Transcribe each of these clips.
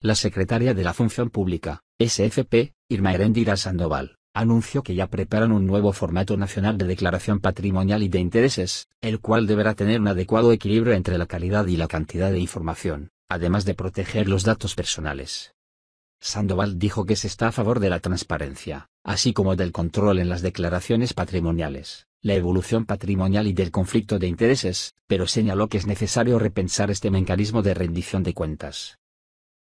La secretaria de la Función Pública, SFP, Irma Herendira Sandoval, anunció que ya preparan un nuevo formato nacional de declaración patrimonial y de intereses, el cual deberá tener un adecuado equilibrio entre la calidad y la cantidad de información, además de proteger los datos personales. Sandoval dijo que se está a favor de la transparencia, así como del control en las declaraciones patrimoniales, la evolución patrimonial y del conflicto de intereses, pero señaló que es necesario repensar este mecanismo de rendición de cuentas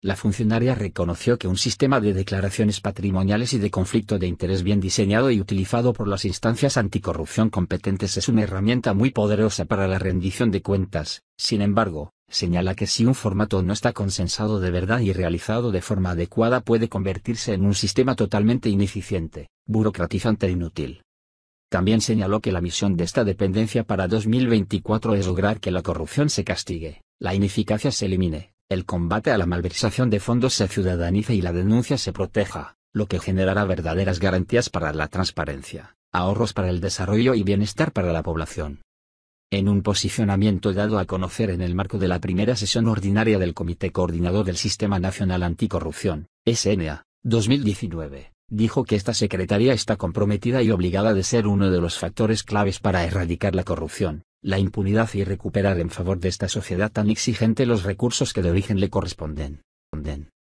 la funcionaria reconoció que un sistema de declaraciones patrimoniales y de conflicto de interés bien diseñado y utilizado por las instancias anticorrupción competentes es una herramienta muy poderosa para la rendición de cuentas. Sin embargo, señala que si un formato no está consensado de verdad y realizado de forma adecuada puede convertirse en un sistema totalmente ineficiente, burocratizante e inútil. También señaló que la misión de esta dependencia para 2024 es lograr que la corrupción se castigue, la ineficacia se elimine el combate a la malversación de fondos se ciudadaniza y la denuncia se proteja, lo que generará verdaderas garantías para la transparencia, ahorros para el desarrollo y bienestar para la población. En un posicionamiento dado a conocer en el marco de la primera sesión ordinaria del Comité Coordinador del Sistema Nacional Anticorrupción, SNA, 2019, dijo que esta Secretaría está comprometida y obligada de ser uno de los factores claves para erradicar la corrupción, la impunidad y recuperar en favor de esta sociedad tan exigente los recursos que de origen le corresponden.